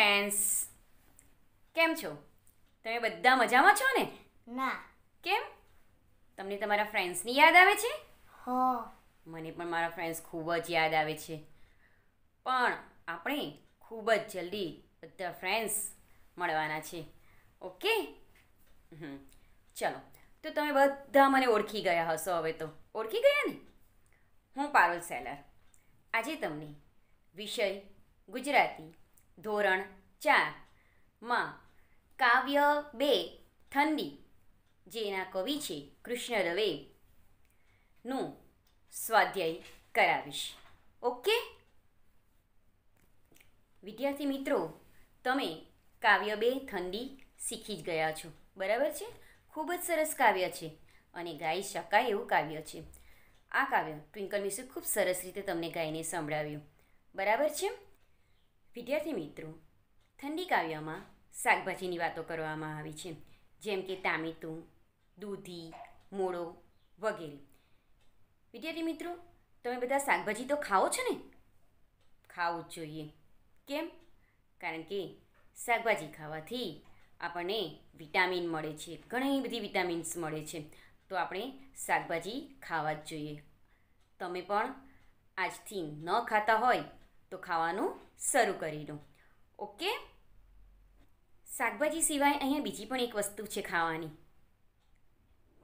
friends કેમ છો તમે બધા મજામાં છો ને ના કેમ તમને તમારા ફ્રેન્ડ્સની યાદ આવે છે હો મને પણ મારા ફ્રેન્ડ્સ ખૂબ જ યાદ આવે છે પણ આપણે ખૂબ જ જલ્દી બધા ફ્રેન્ડ્સ મળવાના છે ઓકે ચલો તો તમે બધા મને ઓળખી ગયા હશો હવે તો ઓળખી ગયા ને હું પારુલ સેલર આજે તમને વિષય ગુજરાતી ધોરણ ચારમાં કાવ્ય બે ઠંડી જેના કવિ છે કૃષ્ણ દવે નું સ્વાધ્યાય કરાવીશ ઓકે વિદ્યાર્થી મિત્રો તમે કાવ્ય બે ઠંડી શીખી જ ગયા છો બરાબર છે ખૂબ જ સરસ કાવ્ય છે અને ગાઈ શકાય એવું કાવ્ય છે આ કાવ્ય ટ્વિંકલ મિસે ખૂબ સરસ રીતે તમને ગાઈને સંભળાવ્યું બરાબર છે વિદ્યાર્થી મિત્રો ઠંડી કાવ્યમાં શાકભાજીની વાતો કરવામાં આવી છે જેમ કે ટામેટું દૂધી મોળો વગેરે વિદ્યાર્થી મિત્રો તમે બધા શાકભાજી તો ખાઓ છો ને ખાવું જ જોઈએ કેમ કારણ કે શાકભાજી ખાવાથી આપણને વિટામિન મળે છે ઘણી બધી વિટામિન્સ મળે છે તો આપણે શાકભાજી ખાવા જ જોઈએ તમે પણ આજથી ન ખાતા હોય તો ખાવાનું શરૂ કરી દઉં ઓકે શાકભાજી સિવાય અહીંયા બીજી પણ એક વસ્તુ છે ખાવાની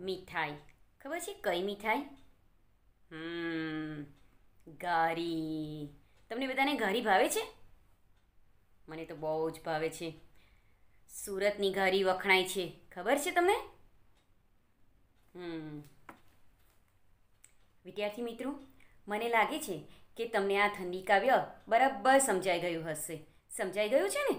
મીઠાઈ ખબર છે કઈ મીઠાઈ હમ ઘારી તમને બધાને ઘારી ભાવે છે મને તો બહુ જ ભાવે છે સુરતની ઘારી વખણાય છે ખબર છે તમને હમ વિદ્યાર્થી મિત્રો મને લાગે છે કે તમને આ ઠંડી કાવ્ય બરાબર સમજાઈ ગયું હશે સમજાઈ ગયું છે ને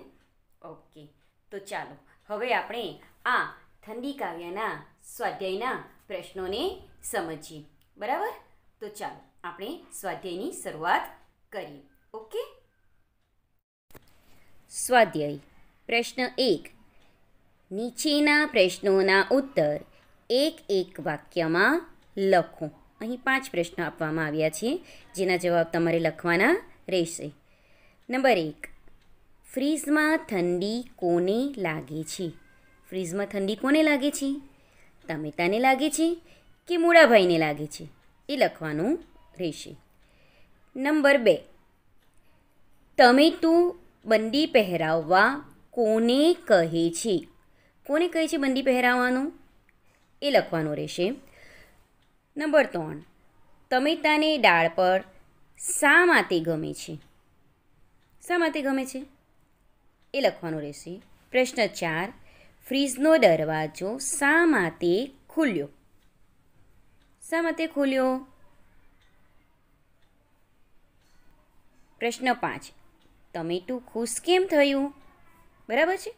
ઓકે તો ચાલો હવે આપણે આ ઠંડી કાવ્યના સ્વાધ્યાયના પ્રશ્નોને સમજીએ બરાબર તો ચાલો આપણે સ્વાધ્યાયની શરૂઆત કરીએ ઓકે સ્વાધ્યાય પ્રશ્ન એક નીચેના પ્રશ્નોના ઉત્તર એક એક વાક્યમાં લખો અહીં પાંચ પ્રશ્નો આપવામાં આવ્યા છે જેના જવાબ તમારે લખવાના રહેશે નંબર એક ફ્રીઝમાં ઠંડી કોને લાગે છે ફ્રીઝમાં ઠંડી કોને લાગે છે તમેતાને લાગે છે કે મૂળાભાઈને લાગે છે એ લખવાનું રહેશે નંબર બે તમે ટમેટું બંડી પહેરાવવા કોને કહે છે કોને કહે છે બંદી પહેરાવવાનું એ લખવાનું રહેશે નંબર ત્રણ ટમેટાની ડાળ પર શા માટે ગમે છે શા માટે ગમે છે એ લખવાનું રહેશે પ્રશ્ન ચાર ફ્રીજનો દરવાજો શા માટે ખુલ્યો શા માટે ખુલ્યો પ્રશ્ન પાંચ તમેટું ખુશ કેમ થયું બરાબર છે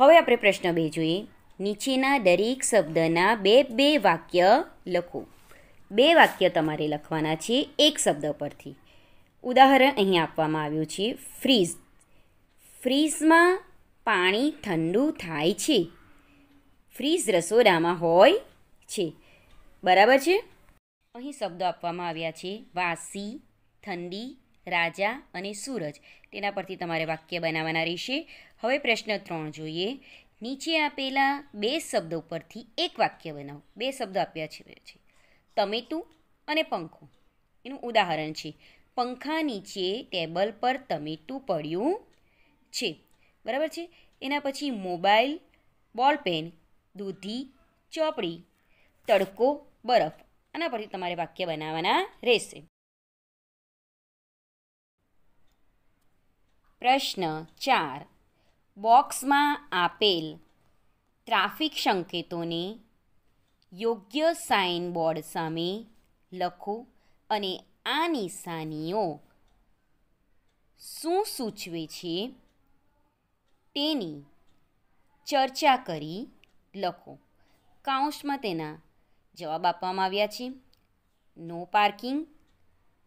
હવે આપણે પ્રશ્ન બે જોઈએ નીચેના દરેક શબ્દના બે બે વાક્ય લખો બે વાક્ય તમારે લખવાના છે એક શબ્દ પરથી ઉદાહરણ અહીં આપવામાં આવ્યું છે ફ્રીઝ ફ્રીઝમાં પાણી ઠંડુ થાય છે ફ્રીઝ રસોડામાં હોય છે બરાબર છે અહીં શબ્દો આપવામાં આવ્યા છે વાસી ઠંડી રાજા અને સૂરજ તેના પરથી તમારે વાક્ય બનાવવાના રહેશે હવે પ્રશ્ન ત્રણ જોઈએ નીચે આપેલા બે શબ્દો પરથી એક વાક્ય બનાવો બે શબ્દો આપ્યા છે તમેતું અને પંખો એનું ઉદાહરણ છે પંખા નીચે ટેબલ પર તમેતું પડ્યું છે બરાબર છે એના પછી મોબાઈલ બોલપેન દૂધી ચોપડી તડકો બરફ આના પરથી તમારે વાક્ય બનાવવાના રહેશે પ્રશ્ન ચાર બોક્સમાં આપેલ ટ્રાફિક સંકેતોને યોગ્ય સાઇનબોર્ડ સામે લખો અને આ નિશાનીઓ શું સૂચવે છે તેની ચર્ચા કરી લખો કાઉન્સમાં તેના જવાબ આપવામાં આવ્યા છે no parking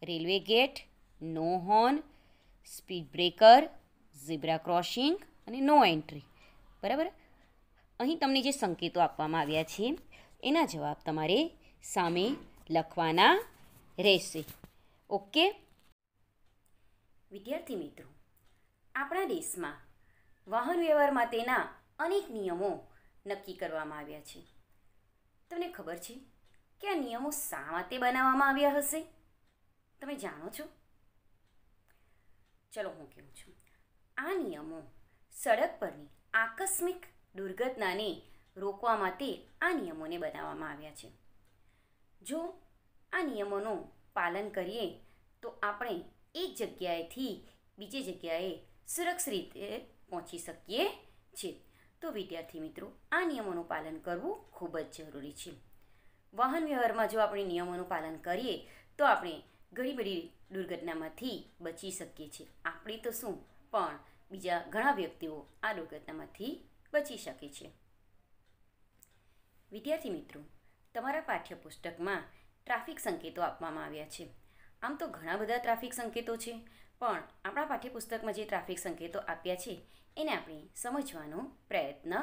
railway gate no horn speed breaker zebra crossing અને નો એન્ટ્રી બરાબર અહીં તમને જે સંકેતો આપવામાં આવ્યા છે એના જવાબ તમારે સામે લખવાના રહેશે ઓકે વિદ્યાર્થી મિત્રો આપણા દેશમાં વાહન વ્યવહાર માટેના અનેક નિયમો નક્કી કરવામાં આવ્યા છે તમને ખબર છે કે આ નિયમો શા માટે બનાવવામાં આવ્યા હશે તમે જાણો છો ચલો હું કહું છું આ નિયમો સડક પરની આકસ્મિક દુર્ઘટનાને રોકવા માટે આ નિયમોને બનાવવામાં આવ્યા છે જો આ નિયમોનું પાલન કરીએ તો આપણે એક જગ્યાએથી બીજી જગ્યાએ સુરક્ષિત રીતે પહોંચી શકીએ છીએ તો વિદ્યાર્થી મિત્રો આ નિયમોનું પાલન કરવું ખૂબ જ જરૂરી છે વાહન વ્યવહારમાં જો આપણે નિયમોનું પાલન કરીએ તો આપણે ઘણી બધી દુર્ઘટનામાંથી બચી શકીએ છીએ આપણે તો શું પણ બીજા ઘણા વ્યક્તિઓ આ દુર્ઘટનામાંથી બચી શકે છે વિદ્યાર્થી મિત્રો તમારા પાઠ્યપુસ્તકમાં ટ્રાફિક સંકેતો આપવામાં આવ્યા છે આમ તો ઘણા બધા ટ્રાફિક સંકેતો છે પણ આપણા પાઠ્યપુસ્તકમાં જે ટ્રાફિક સંકેતો આપ્યા છે એને આપણે સમજવાનો પ્રયત્ન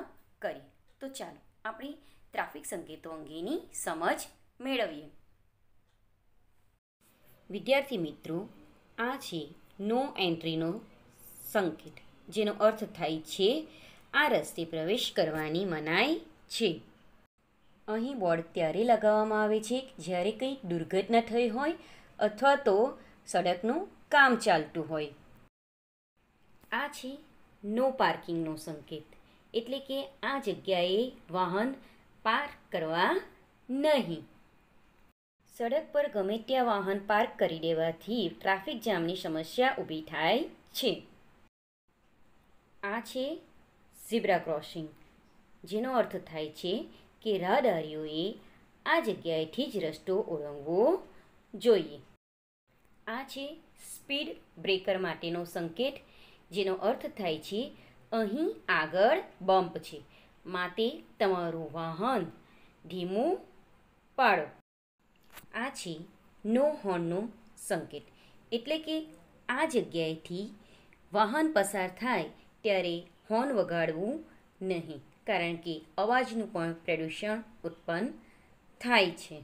કરીએ તો ચાલો આપણે ટ્રાફિક સંકેતો અંગેની સમજ મેળવીએ વિદ્યાર્થી મિત્રો આ છે નો એન્ટ્રીનો સંકેત જેનો અર્થ થાય છે આ રસ્તે પ્રવેશ કરવાની મનાઈ છે અહીં બોર્ડ ત્યારે લગાવવામાં આવે છે જ્યારે કંઈક દુર્ઘટના થઈ હોય અથવા તો સડકનું કામ ચાલતું હોય આ છે નો પાર્કિંગનો સંકેત એટલે કે આ જગ્યાએ વાહન પાર્ક કરવા નહીં સડક પર ગમે ત્યાં વાહન પાર્ક કરી દેવાથી ટ્રાફિક જામની સમસ્યા ઊભી થાય છે આ છે ઝીબ્રા ક્રોસિંગ જેનો અર્થ થાય છે કે રાહદારીઓએ આ જગ્યાએથી જ રસ્તો ઓળંગવો જોઈએ આ છે સ્પીડ બ્રેકર માટેનો સંકેત જેનો અર્થ થાય છે અહીં આગળ બમ્પ છે માટે તમારું વાહન ધીમું પાડો આ છે નો હોર્નનો સંકેત એટલે કે આ જગ્યાએથી વાહન પસાર થાય ત્યારે હોર્ન વગાડવું નહીં કારણ કે અવાજનું પણ પ્રદૂષણ ઉત્પન્ન થાય છે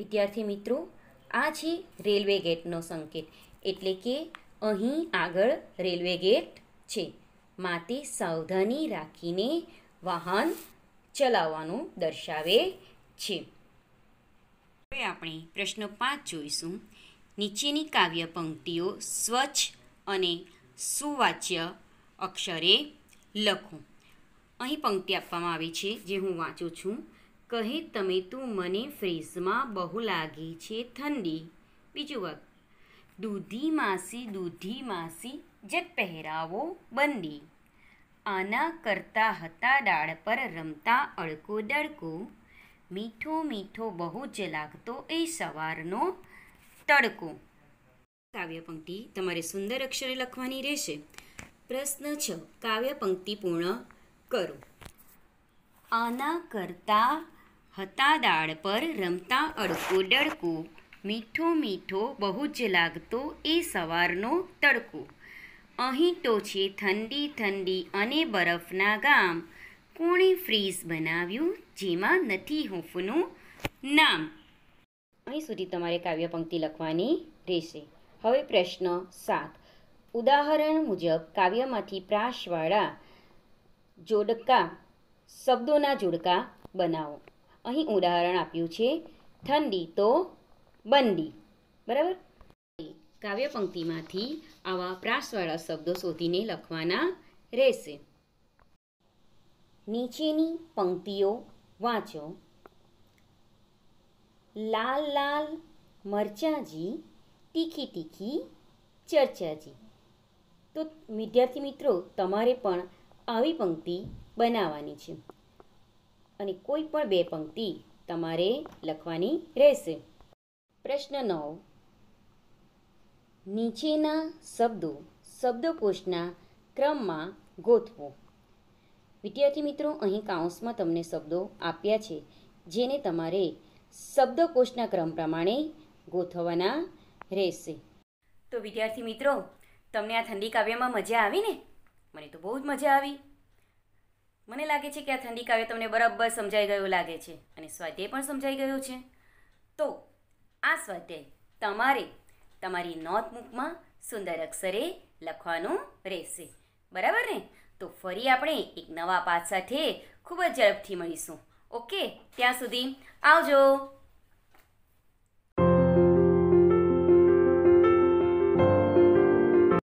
વિદ્યાર્થી મિત્રો આ છે રેલવે ગેટનો સંકેત એટલે કે અહીં આગળ રેલવે ગેટ છે માટે સાવધાની રાખીને વાહન ચલાવવાનું દર્શાવે છે હવે આપણે પ્રશ્ન પાંચ જોઈશું નીચેની કાવ્ય પંક્તિઓ સ્વચ્છ અને સુવાચ્ય અક્ષરે લખો અહીં પંક્તિ આપવામાં આવી છે જે હું વાંચું છું કહે તમે તું મને ફ્રીઝમાં બહુ લાગી છે ઠંડી બીજું વખત દૂધી માસી દૂધી માસી જગ પહેરાવો બંદી આના કરતા હતા ડાળ પર રમતા અડકો દડકો મીઠો મીઠો બહુ જ લાગતો એ સવારનો તડકો કાવ્ય પંક્તિ તમારે સુંદર અક્ષરે લખવાની રહેશે પ્રશ્ન છ કાવ્ય પંક્તિ પૂર્ણ કરો આના કરતા હતા દાળ પર રમતા અડકો ડડકો મીઠો મીઠો બહુ જ લાગતો એ સવારનો તડકો અહીં તો છે ઠંડી ઠંડી અને બરફના ગામ કોણે ફ્રીઝ બનાવ્યું જેમાં નથી હૂંફનું નામ અહીં સુધી તમારે કાવ્ય પંક્તિ લખવાની રહેશે હવે પ્રશ્ન સાત ઉદાહરણ મુજબ કાવ્યમાંથી પ્રાશવાળા જોડકા શબ્દોના જોડકા બનાવો અહીં ઉદાહરણ આપ્યું છે ઠંડી તો બંદી બરાબર કાવ્ય પંક્તિમાંથી આવા પ્રાસવાળા શબ્દો શોધીને લખવાના રહેશે નીચેની પંક્તિઓ વાંચો લાલ લાલ મરચાજી તીખી તીખી ચર્ચાજી તો વિદ્યાર્થી મિત્રો તમારે પણ આવી પંક્તિ બનાવવાની છે અને કોઈ પણ બે પંક્તિ તમારે લખવાની રહેશે પ્રશ્ન નવ નીચેના શબ્દો શબ્દકોશના ક્રમમાં ગોઠવો વિદ્યાર્થી મિત્રો અહીં કાઉન્સમાં તમને શબ્દો આપ્યા છે જેને તમારે શબ્દકોશના ક્રમ પ્રમાણે ગોઠવવાના રહેશે તો વિદ્યાર્થી મિત્રો તમને આ ઠંડી કાવ્યમાં મજા આવી ને મને તો બહુ જ મજા આવી મને લાગે છે કે આ ઠંડી કાવ્ય તમને બરાબર સમજાઈ ગયું લાગે છે અને સ્વાધ્યાય પણ સમજાઈ ગયું છે તો આ સ્વાધ્યાય તમારે તમારી નોટબુકમાં સુંદર અક્ષરે લખવાનું રહેશે બરાબર ને તો ફરી આપણે એક નવા પાઠ સાથે ખૂબ જ ઝડપથી મળીશું ઓકે ત્યાં સુધી આવજો